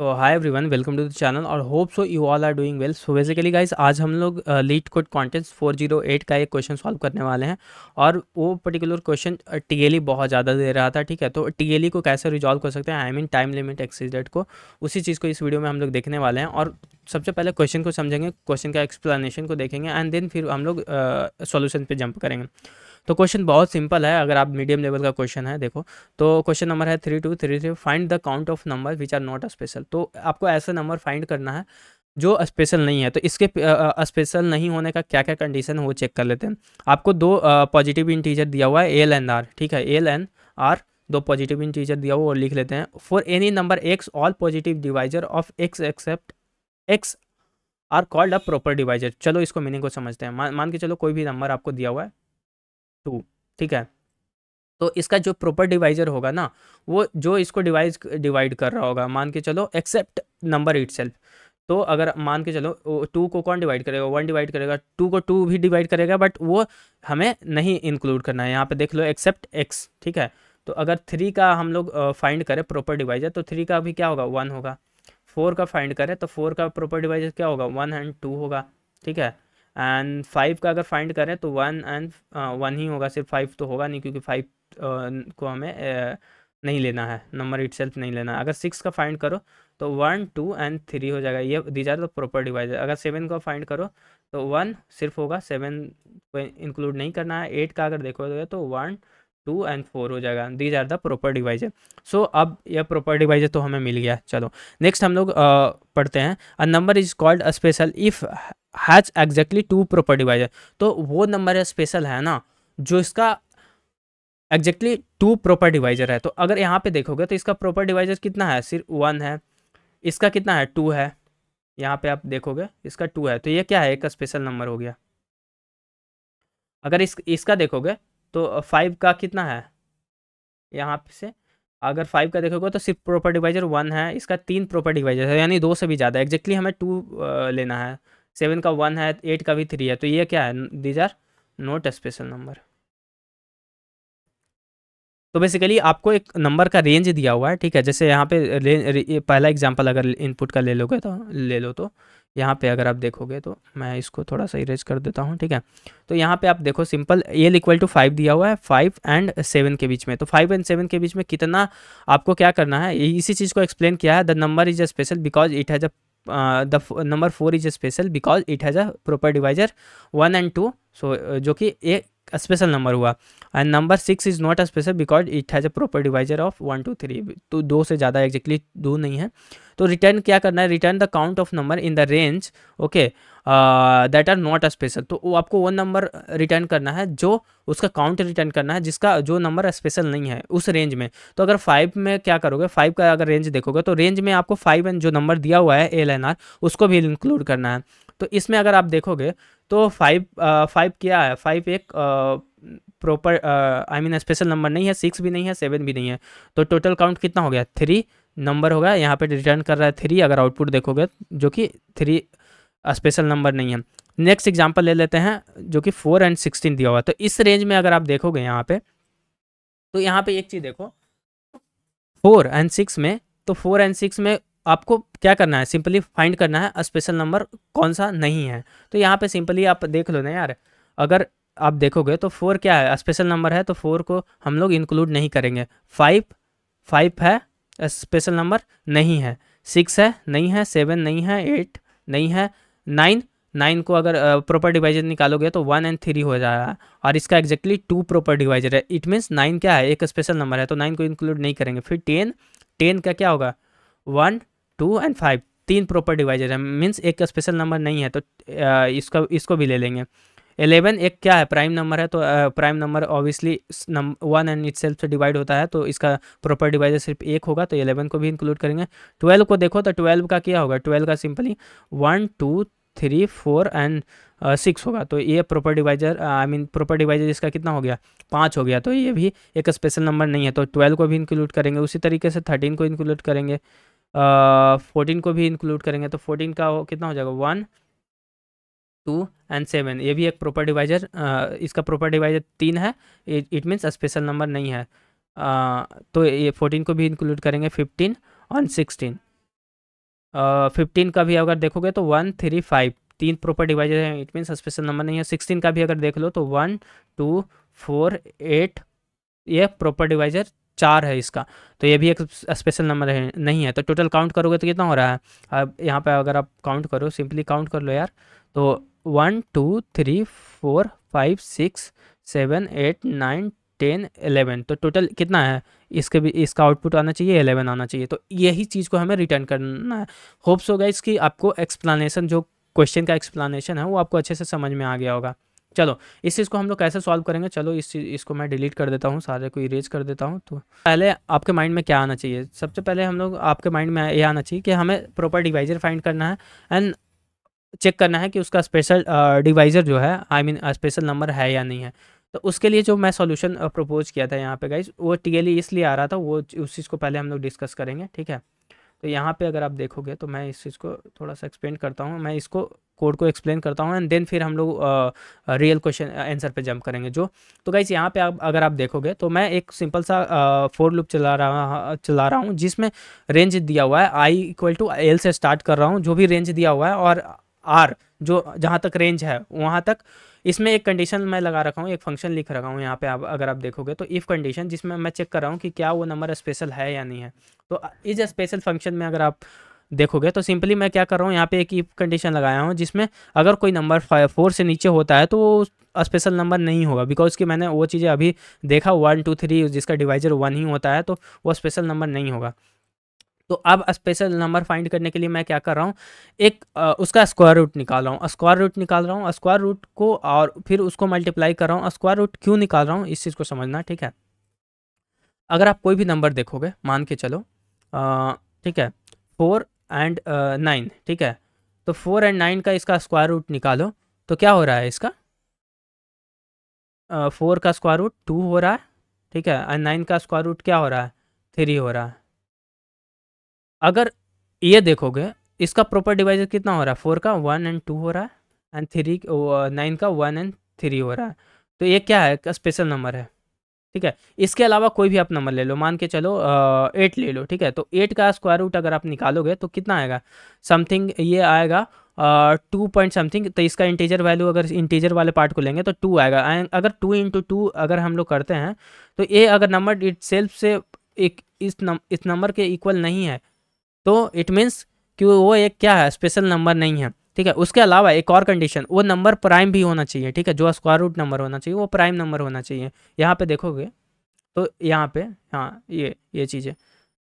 तो hi everyone welcome to the channel और hope so you all are doing well so basically guys आज हम लोग leet code zero 408 का एक क्वेश्चन सॉल्व करने वाले हैं और वो पर्टिकुलर क्वेश्चन टीएली बहुत ज़्यादा दे रहा था ठीक है तो टीएली e को कैसे रिजॉल्व कर सकते हैं I mean time limit accident को उसी चीज़ को इस वीडियो में हम लोग देखने वाले हैं और सबसे पहले क्वेश्चन को समझेंगे क्वेश्चन का एक्सप्लेनेशन को देखेंगे एंड देन फिर हम लोग सोल्यूशन पर जंप करेंगे तो क्वेश्चन बहुत सिंपल है अगर आप मीडियम लेवल का क्वेश्चन है देखो तो क्वेश्चन नंबर है three two three three find the count of number which are not a special तो आपको ऐसा नंबर फाइंड करना है जो स्पेशल नहीं है तो इसके स्पेशल नहीं होने का क्या क्या कंडीशन है वो चेक कर लेते हैं आपको दो पॉजिटिव इंटीजर दिया हुआ है एल एंड आर ठीक है एल एंड आर दो पॉजिटिव इंटीजर दिया हुआ और लिख लेते हैं for any number X all positive divisor of X except X are called a proper divisor चलो इसको मीनिंग को समझते हैं मान मान के चलो कोई भी नंबर आपको दिया हुआ है टू ठीक है तो इसका जो प्रॉपर डिवाइजर होगा ना वो जो इसको डिवाइज डिवाइड कर रहा होगा मान के चलो एक्सेप्ट नंबर इट तो अगर मान के चलो टू को कौन डिवाइड करेगा वन डिवाइड करेगा टू को टू भी डिवाइड करेगा बट वो हमें नहीं इंक्लूड करना है यहाँ पे देख लो एक्सेप्ट एक्स ठीक है तो अगर थ्री का हम लोग फाइंड करें प्रॉपर डिवाइजर तो थ्री का भी क्या होगा वन होगा फोर का फाइंड करें तो फोर का प्रॉपर डिवाइजर क्या होगा वन एंड टू होगा ठीक है एंड फाइव का अगर फाइंड करें तो वन एंड वन ही होगा सिर्फ फाइव तो होगा नहीं क्योंकि फाइव uh, को हमें uh, नहीं लेना है नंबर इट नहीं लेना है अगर सिक्स का फाइंड करो तो वन टू एंड थ्री हो जाएगा ये these are the proper divisor अगर सेवन का फाइंड करो तो वन सिर्फ होगा सेवन को इंक्लूड नहीं करना है एट का अगर देखोगे तो वन टू एंड फोर हो जाएगा these are the proper divisor so अब यह प्रॉपर डिवाइजर तो हमें मिल गया चलो नेक्स्ट हम लोग uh, पढ़ते हैं a number is called a special if has exactly two proper divisor तो वो नंबर है स्पेशल है ना जो इसका एग्जैक्टली टू प्रॉपर डिवाइजर है तो अगर यहाँ पे देखोगे तो इसका प्रॉपर डिवाइजर कितना है सिर्फ वन है इसका कितना है टू है यहाँ पे आप देखोगे इसका टू है तो ये क्या है एक स्पेशल नंबर हो गया अगर इस इसका देखोगे तो फाइव का कितना है यहाँ से अगर फाइव का देखोगे तो सिर्फ प्रॉपर डिवाइजर वन है इसका तीन प्रॉपर डिवाइजर है यानी दो से भी ज़्यादा एग्जैक्टली हमें टू लेना है सेवन का वन है एट का भी थ्री है तो ये क्या है these are not special number तो बेसिकली आपको एक नंबर का रेंज दिया हुआ है ठीक है जैसे यहाँ पे पहला एग्जांपल अगर इनपुट का ले लोगे तो ले लो तो यहाँ पे अगर आप देखोगे तो मैं इसको थोड़ा सा इरेज कर देता हूँ ठीक है तो यहाँ पे आप देखो simple L equal to five दिया हुआ है फाइव एंड सेवन के बीच में तो फाइव एंड सेवन के बीच में कितना आपको क्या करना है इसी चीज़ को एक्सप्लेन किया है the number is a special because it has a the number four is special because it has a proper divisor one and two so जो कि ए स्पेशल नंबर हुआ and number six is not a special because it has a proper divisor of one two three तो दो से ज़्यादा exactly दो नहीं है तो रिटर्न क्या करना है return the count of number in the range okay that are not a special तो वो आपको वो नंबर रिटर्न करना है जो उसका काउंट रिटर्न करना है जिसका जो नंबर स्पेशल नहीं है उस रेंज में तो अगर फाइव में क्या करोगे फाइव का अगर रेंज देखोगे तो रेंज में आपको फाइव एंड जो नंबर दिया हुआ है एल एन आर उसको भी इंक्लूड करना है तो इसमें अगर आप देखोगे तो फाइव फाइव क्या है फाइव एक proper I mean special number नहीं है सिक्स भी नहीं है सेवन भी नहीं है तो टोटल काउंट कितना हो गया थ्री नंबर होगा यहाँ पे रिटर्न कर रहा है थ्री अगर आउटपुट देखोगे जो कि थ्री स्पेशल नंबर नहीं है नेक्स्ट एग्जाम्पल ले लेते हैं जो कि फोर एंड सिक्सटीन दिया हुआ तो इस रेंज में अगर आप देखोगे यहाँ पे तो यहाँ पे एक चीज़ देखो फोर एंड सिक्स में तो फोर एंड सिक्स में आपको क्या करना है सिंपली फाइंड करना है स्पेशल नंबर कौन सा नहीं है तो यहाँ पे सिंपली आप देख लो ना यार अगर आप देखोगे तो फोर क्या है स्पेशल नंबर है तो फोर को हम लोग इंक्लूड नहीं करेंगे फाइव फाइव है स्पेशल नंबर नहीं है सिक्स है नहीं है सेवन नहीं है एट नहीं है नाइन नाइन को अगर प्रॉपर डिवाइजर निकालोगे तो वन एंड थ्री हो जाएगा और इसका एग्जैक्टली टू प्रॉपर डिवाइजर है इट मीन्स नाइन क्या है एक स्पेशल नंबर है तो नाइन को इंक्लूड नहीं करेंगे फिर टेन टेन का क्या होगा वन टू एंड फाइव तीन प्रॉपर डिवाइजर है मीन्स एक का स्पेशल नंबर नहीं है तो इसका इसको भी ले लेंगे एलेवन एक क्या है प्राइम नंबर है तो prime number obviously one and itself से डिवाइड होता है तो इसका प्रॉपर डिवाइजर सिर्फ एक होगा तो एलेवन को भी इंक्लूड करेंगे ट्वेल्व को देखो तो ट्वेल्व का क्या होगा ट्वेल्व का simply one two three four and six होगा तो ये proper divisor I mean proper divisor इसका कितना हो गया पाँच हो गया तो ये भी एक स्पेशल नंबर नहीं है तो ट्वेल्व को भी इंक्लूड करेंगे उसी तरीके से थर्टीन को इंक्लूड करेंगे फोर्टीन को भी इंक्लूड करेंगे तो फोर्टीन का कितना हो जाएगा वन टू एंड सेवन ये भी एक प्रॉपर डिवाइजर इसका प्रॉपर डिवाइजर तीन है इट मीन्स स्पेशल नंबर नहीं है आ, तो ये फोर्टीन को भी इंक्लूड करेंगे फिफ्टीन और सिक्सटीन फिफ्टीन का भी अगर देखोगे तो वन थ्री फाइव तीन प्रॉपर डिवाइजर है इट मीन्स स्पेशल नंबर नहीं है सिक्सटीन का भी अगर देख लो तो वन टू फोर एट ये प्रॉपर डिवाइजर चार है इसका तो ये भी एक स्पेशल नंबर है नहीं है तो टोटल काउंट करोगे तो कितना हो रहा है अब यहाँ पर अगर आप काउंट करो सिंपली काउंट कर लो यार तो one two three four five six seven eight nine ten eleven तो टोटल कितना है इसके भी इसका आउटपुट आना चाहिए एलेवन आना चाहिए तो यही चीज़ को हमें रिटर्न करना है होप्स होगा इसकी आपको एक्सप्लानशन जो क्वेश्चन का एक्सप्लानशन है वो आपको अच्छे से समझ में आ गया होगा चलो इस चीज़ को हम लोग कैसे सॉल्व करेंगे चलो इस चीज़ इसको मैं डिलीट कर देता हूँ सारे को इरेज कर देता हूँ तो पहले आपके माइंड में क्या आना चाहिए सबसे पहले हम लोग आपके माइंड में ये आना चाहिए कि हमें प्रॉपर डिवाइजर फाइंड करना है एंड चेक करना है कि उसका स्पेशल डिवाइजर जो है आई मीन स्पेशल नंबर है या नहीं है तो उसके लिए जो मैं सोल्यूशन प्रपोज किया था यहाँ पे गाइज वो टीएलई इसलिए आ रहा था वो उस चीज़ को पहले हम लोग डिस्कस करेंगे ठीक है तो यहाँ पे अगर आप देखोगे तो मैं इस चीज़ को थोड़ा सा एक्सप्लेन करता हूँ मैं इसको कोड को एक्सप्लेन करता हूँ एंड देन फिर हम लोग रियल क्वेश्चन आंसर पे जंप करेंगे जो तो गाइस यहाँ पे आप अगर आप देखोगे तो मैं एक सिंपल सा फोर लूप चला रहा चला रहा हूँ जिसमें रेंज दिया हुआ है आई इक्वल टू एल से स्टार्ट कर रहा हूँ जो भी रेंज दिया हुआ है और आर जो जहाँ तक रेंज है वहाँ तक इसमें एक कंडीशन मैं लगा रखा हूँ एक फंक्शन लिख रखा हूँ यहाँ पे आप अगर आप देखोगे तो इफ़ कंडीशन जिसमें मैं चेक कर रहा हूँ कि क्या वो नंबर स्पेशल है या नहीं है तो इस स्पेशल फंक्शन में अगर आप देखोगे तो सिंपली मैं क्या कर रहा हूँ यहाँ पे एक इफ कंडीशन लगाया हूँ जिसमें अगर कोई नंबर फोर से नीचे होता है तो वो स्पेशल नंबर नहीं होगा बिकॉज कि मैंने वो चीज़ें अभी देखा वन टू थ्री जिसका डिवाइजर वन ही होता है तो वो स्पेशल नंबर नहीं होगा तो अब स्पेशल नंबर फाइंड करने के लिए मैं क्या कर रहा हूँ एक आ, उसका स्क्वायर रूट निकाल रहा हूँ स्क्वायर रूट निकाल रहा हूँ स्क्वायर रूट को और फिर उसको मल्टीप्लाई कर रहा हूँ स्क्वायर रूट क्यों निकाल रहा हूँ इस चीज़ को समझना ठीक है अगर आप कोई भी नंबर देखोगे मान के चलो आ, ठीक है फोर एंड नाइन ठीक है तो फोर एंड नाइन का इसका स्क्वायर रूट निकालो तो क्या हो रहा है इसका फोर uh, का स्क्वायर रूट टू हो रहा है ठीक है एंड नाइन का स्क्वायर रूट क्या हो रहा है थ्री हो रहा है अगर ये देखोगे इसका प्रॉपर डिवाइजर कितना हो रहा है फोर का वन एंड टू हो रहा है एंड थ्री नाइन का वन एंड थ्री हो रहा है तो ये क्या है स्पेशल नंबर है ठीक है इसके अलावा कोई भी आप नंबर ले लो मान के चलो एट ले लो ठीक है तो एट का स्क्वायर रूट अगर आप निकालोगे तो कितना आएगा समथिंग ये आएगा टू पॉइंट समथिंग तो इसका इंटीजर वैल्यू अगर इंटीजर वाले पार्ट को लेंगे तो टू आएगा अगर टू इंटू टू अगर हम लोग करते हैं तो ये अगर नंबर इट से एक इस इस नंबर के इक्वल नहीं है तो इट मीन्स कि वो एक क्या है स्पेशल नंबर नहीं है ठीक है उसके अलावा एक और कंडीशन वो नंबर प्राइम भी होना चाहिए ठीक है जो स्क्वायर रूट नंबर होना चाहिए वो प्राइम नंबर होना चाहिए यहाँ पे देखोगे तो यहाँ पे हाँ ये ये चीज़ें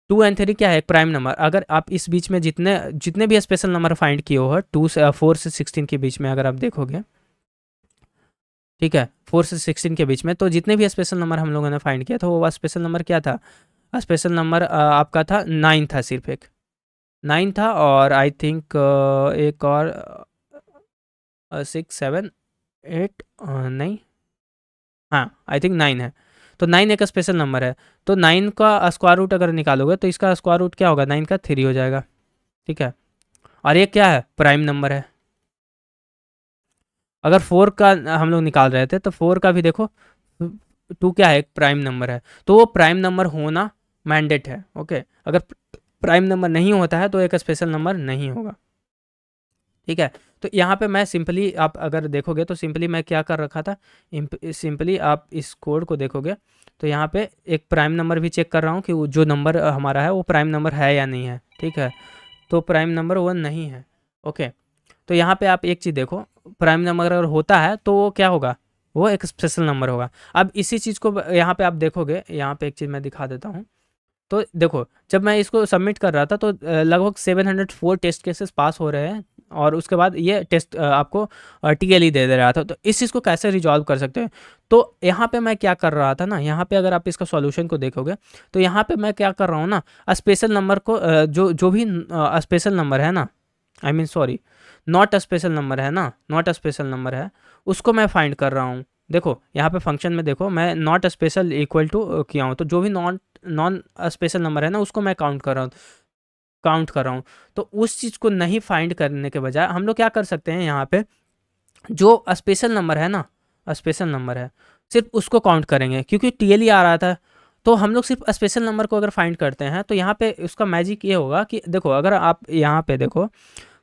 टू एंड थ्री क्या है एक प्राइम नंबर अगर आप इस बीच में जितने जितने भी स्पेशल नंबर फाइंड किए हो टू से फोर uh, से सिक्सटीन के बीच में अगर आप देखोगे ठीक है फोर से सिक्सटीन के बीच में तो जितने भी स्पेशल नंबर हम लोगों ने फाइंड किया था वो स्पेशल नंबर क्या था स्पेशल नंबर uh, आपका था नाइन था सिर्फ एक नाइन था और आई थिंक uh, एक और सिक्स सेवन एट नहीं हाँ आई थिंक नाइन है तो नाइन एक स्पेशल नंबर है तो नाइन का स्क्वायर रूट अगर निकालोगे तो इसका स्क्वायर रूट क्या होगा नाइन का थ्री हो जाएगा ठीक है और ये क्या है प्राइम नंबर है अगर फोर का हम लोग निकाल रहे थे तो फोर का भी देखो टू क्या है एक प्राइम नंबर है तो वो प्राइम नंबर होना मैंडेट है ओके अगर प्राइम नंबर नहीं होता है तो एक स्पेशल नंबर नहीं होगा ठीक है तो यहाँ पे मैं सिंपली आप अगर देखोगे तो सिंपली मैं क्या कर रखा था सिंपली आप इस कोड को देखोगे तो यहाँ पे एक प्राइम नंबर भी चेक कर रहा हूँ कि वो जो नंबर हमारा है वो प्राइम नंबर है या नहीं है ठीक है तो प्राइम नंबर वन नहीं है ओके तो यहाँ पे आप एक चीज़ देखो प्राइम नंबर अगर होता है तो वो क्या होगा वो एक स्पेशल नंबर होगा अब इसी चीज़ को यहाँ पर आप देखोगे यहाँ पर एक चीज़ मैं दिखा देता हूँ तो देखो जब मैं इसको सबमिट कर रहा था तो लगभग 704 टेस्ट केसेस पास हो रहे हैं और उसके बाद ये टेस्ट आपको टी एल ई दे दे रहा था तो इस चीज़ को कैसे रिजॉल्व कर सकते हैं तो यहाँ पे मैं क्या कर रहा था ना यहाँ पे अगर आप इसका सॉल्यूशन को देखोगे तो यहाँ पे मैं क्या कर रहा हूँ ना स्पेशल नंबर को जो जो भी स्पेशल नंबर है ना I mean sorry not special number है ना नॉट स्पेशल नंबर है उसको मैं फाइंड कर रहा हूँ देखो यहाँ पे फंक्शन में देखो मैं नॉट स्पेशल इक्वल टू किया हूँ तो जो भी नॉट नॉन स्पेशल नंबर है ना उसको मैं काउंट कर रहा हूँ काउंट कर रहा हूँ तो उस चीज़ को नहीं फाइंड करने के बजाय हम लोग क्या कर सकते हैं यहाँ पे जो स्पेशल नंबर है ना स्पेशल नंबर है सिर्फ उसको काउंट करेंगे क्योंकि टी ही आ रहा था तो हम लोग सिर्फ स्पेशल नंबर को अगर फाइंड करते हैं तो यहाँ पे उसका मैजिक ये होगा कि देखो अगर आप यहाँ पे देखो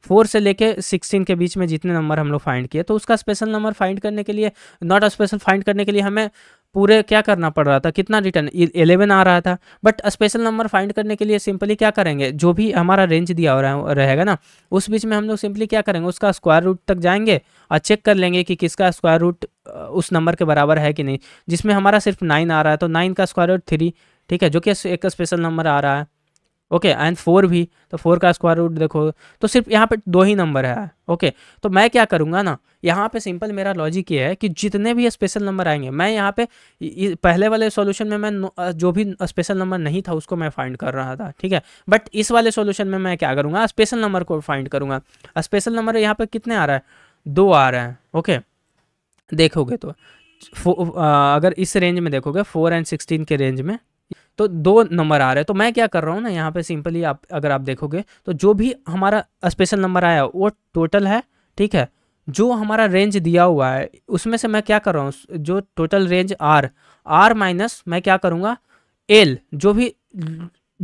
फोर से लेके सिक्सटीन के बीच में जितने नंबर हम लोग फाइंड किए तो उसका स्पेशल नंबर फाइंड करने के लिए नॉट स्पेशल फाइंड करने के लिए हमें पूरे क्या करना पड़ रहा था कितना रिटर्न एलेवन आ रहा था बट स्पेशल नंबर फाइंड करने के लिए सिंपली क्या करेंगे जो भी हमारा रेंज दिया हो रहा रहेगा ना उस बीच में हम लोग सिंपली क्या करेंगे उसका स्क्वायर रूट तक जाएंगे और चेक कर लेंगे कि किसका स्क्वायर रूट उस नंबर के बराबर है कि नहीं जिसमें हमारा सिर्फ नाइन आ रहा है तो नाइन का स्क्वायर रूट थ्री ठीक है जो कि एक स्पेशल नंबर आ रहा है ओके एंड फोर भी तो फोर का स्क्वायर रूट देखो तो सिर्फ यहाँ पे दो ही नंबर है ओके तो मैं क्या करूँगा ना यहाँ पे सिंपल मेरा लॉजिक ये है कि जितने भी स्पेशल नंबर आएंगे मैं यहाँ पे पहले वाले सॉल्यूशन में मैं जो भी स्पेशल नंबर नहीं था उसको मैं फाइंड कर रहा था ठीक है बट इस वाले सोल्यूशन में मैं क्या करूँगा स्पेशल नंबर को फाइंड करूँगा स्पेशल नंबर यहाँ पर कितने आ रहा है दो आ रहे हैं ओके देखोगे तो आ, अगर इस रेंज में देखोगे फोर एंड सिक्सटीन के रेंज में तो दो नंबर आ रहे हैं तो मैं क्या कर रहा हूँ ना यहाँ पे सिंपली आप अगर आप देखोगे तो जो भी हमारा स्पेशल नंबर आया वो टोटल है ठीक है जो हमारा रेंज दिया हुआ है उसमें से मैं क्या कर रहा हूँ जो total range R R minus मैं क्या करूँगा एल जो भी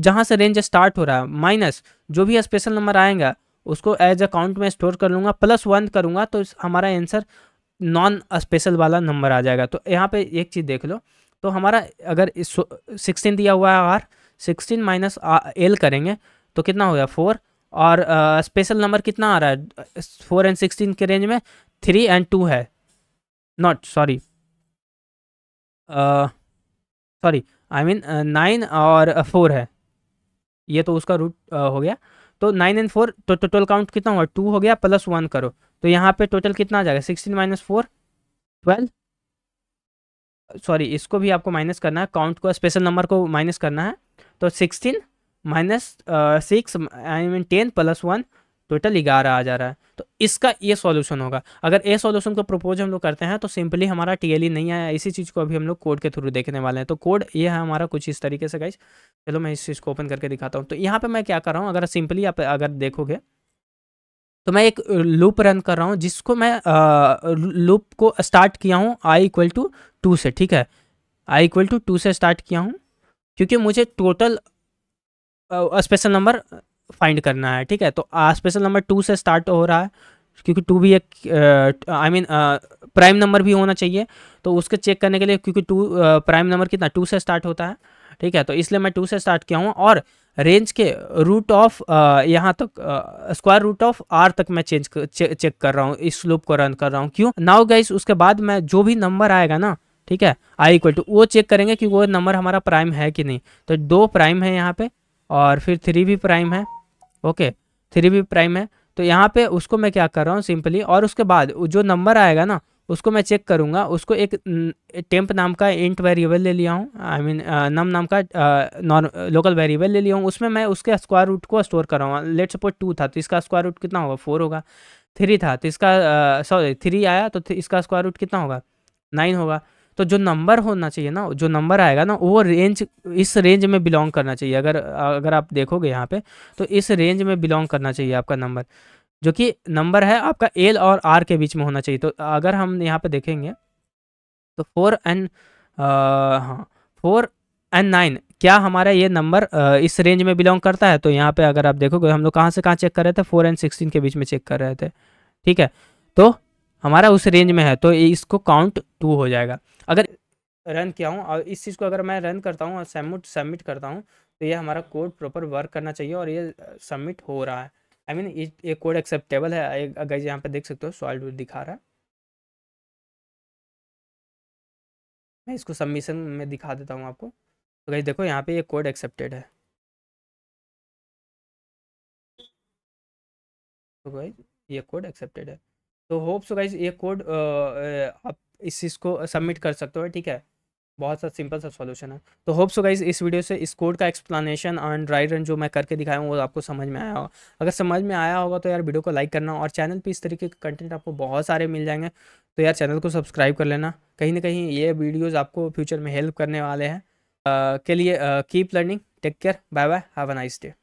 जहाँ से रेंज स्टार्ट हो रहा है माइनस जो भी स्पेशल नंबर आएगा उसको एज अकाउंट में स्टोर कर लूँगा प्लस वन करूँगा तो हमारा आंसर नॉन स्पेशल वाला नंबर आ जाएगा तो यहाँ पे एक चीज़ देख लो तो हमारा अगर सिक्सटीन दिया हुआ है आर सिक्सटीन माइनस एल करेंगे तो कितना हो गया फोर और स्पेशल नंबर कितना आ रहा है फोर एंड सिक्सटीन के रेंज में थ्री एंड टू है not sorry sorry I mean nine और फोर uh, है ये तो उसका रूट uh, हो गया तो नाइन एंड फोर तो टोटल काउंट कितना हुआ टू हो गया प्लस वन करो तो यहाँ पे टोटल कितना आ जाएगा sixteen minus four twelve sorry इसको भी आपको माइनस करना है काउंट को स्पेशल नंबर को माइनस करना है तो sixteen minus six I mean ten plus one total ग्यारह आ जा रहा है तो इसका ये सॉल्यूशन होगा अगर ए सॉल्यूशन को प्रपोज हम लोग करते हैं तो सिंपली हमारा टीएलई नहीं आया इसी चीज़ को अभी हम लोग कोड के थ्रू देखने वाले हैं तो कोड ये है हमारा कुछ इस तरीके से गाइज चलो मैं इस चीज़ को ओपन करके दिखाता हूँ तो यहाँ पे मैं क्या कर रहा हूँ अगर सिंपली आप अगर देखोगे तो मैं एक लूप रन कर रहा हूँ जिसको मैं लूप को स्टार्ट किया हूँ आई इक्वल टू टू से ठीक है आई इक्वल टू टू से स्टार्ट किया हूँ क्योंकि मुझे टोटल स्पेशल नंबर फाइंड करना है ठीक है तो स्पेशल नंबर टू से स्टार्ट हो रहा है क्योंकि टू भी एक आई मीन प्राइम नंबर भी होना चाहिए तो उसके चेक करने के लिए क्योंकि टू प्राइम नंबर कितना टू से स्टार्ट होता है ठीक है तो इसलिए मैं टू से स्टार्ट किया हूँ और रेंज के रूट ऑफ यहाँ तक स्क्वायर रूट ऑफ आर तक मैं चेंज चे, चेक कर रहा हूँ इस लूप को रन कर रहा हूँ क्यों नाउ गाइस उसके बाद मैं जो भी नंबर आएगा ना ठीक है आई इक्वल टू वो चेक करेंगे कि वो नंबर हमारा प्राइम है कि नहीं तो दो प्राइम है यहाँ पे और फिर थ्री भी प्राइम है ओके थ्री भी प्राइम है तो यहाँ पे उसको मैं क्या कर रहा हूँ सिंपली और उसके बाद जो नंबर आएगा ना उसको मैं चेक करूँगा उसको एक टेम्प नाम का इंट वेरिएबल ले लिया हूँ आई मीन नम नाम का नॉर्म लोकल वेरिएबल ले लिया हूँ उसमें मैं उसके स्क्वायर रूट को स्टोर कर रहा हूँ लेट सपोज टू था तो इसका स्क्वायर रूट कितना होगा फोर होगा थ्री था तो इसका सॉरी थ्री आया तो इसका स्क्वायर रूट कितना होगा नाइन होगा तो जो नंबर होना चाहिए ना जो नंबर आएगा ना वो रेंज इस रेंज में बिलोंग करना चाहिए अगर अगर आप देखोगे यहाँ पे तो इस रेंज में बिलोंग करना चाहिए आपका नंबर जो कि नंबर है आपका एल और आर के बीच में होना चाहिए तो अगर हम यहाँ पे देखेंगे तो फोर एन हाँ फोर एंड नाइन क्या हमारा ये नंबर इस रेंज में बिलोंग करता है तो यहाँ पे अगर आप देखोगे हम लोग कहाँ से कहाँ चेक कर रहे थे फोर एंड सिक्सटीन के बीच में चेक कर रहे थे ठीक है तो हमारा उस रेंज में है तो इसको काउंट टू हो जाएगा अगर रन किया हूँ और इस चीज़ को अगर मैं रन करता हूँ और सबमिट सबमिट करता हूँ तो ये हमारा कोड प्रॉपर वर्क करना चाहिए और ये सबमिट हो रहा है आई मीन ये कोड एक्सेप्टेबल है अगर यहाँ पे देख सकते हो सॉल्व दिखा रहा है मैं इसको सबमिशन में दिखा देता हूँ आपको तो गई देखो यहाँ पे ये कोड एक्सेप्टेड है तो ये कोड एक्सेप्टेड है तो होप्स गाइज ये कोड आप इस चीज़ को सबमिट कर सकते हो ठीक है बहुत सा सिंपल सा सॉल्यूशन है तो होप्स होगा इस इस वीडियो से इस कोड का एक्सप्लेनेशन एंड ड्राई रन जो मैं करके दिखाया हूँ वो आपको समझ में आया होगा अगर समझ में आया होगा तो यार वीडियो को लाइक करना और चैनल पे इस तरीके के कंटेंट आपको बहुत सारे मिल जाएंगे तो यार चैनल को सब्सक्राइब कर लेना कहीं ना कहीं ये वीडियोज़ आपको फ्यूचर में हेल्प करने वाले हैं के लिए keep learning take care bye bye have a nice day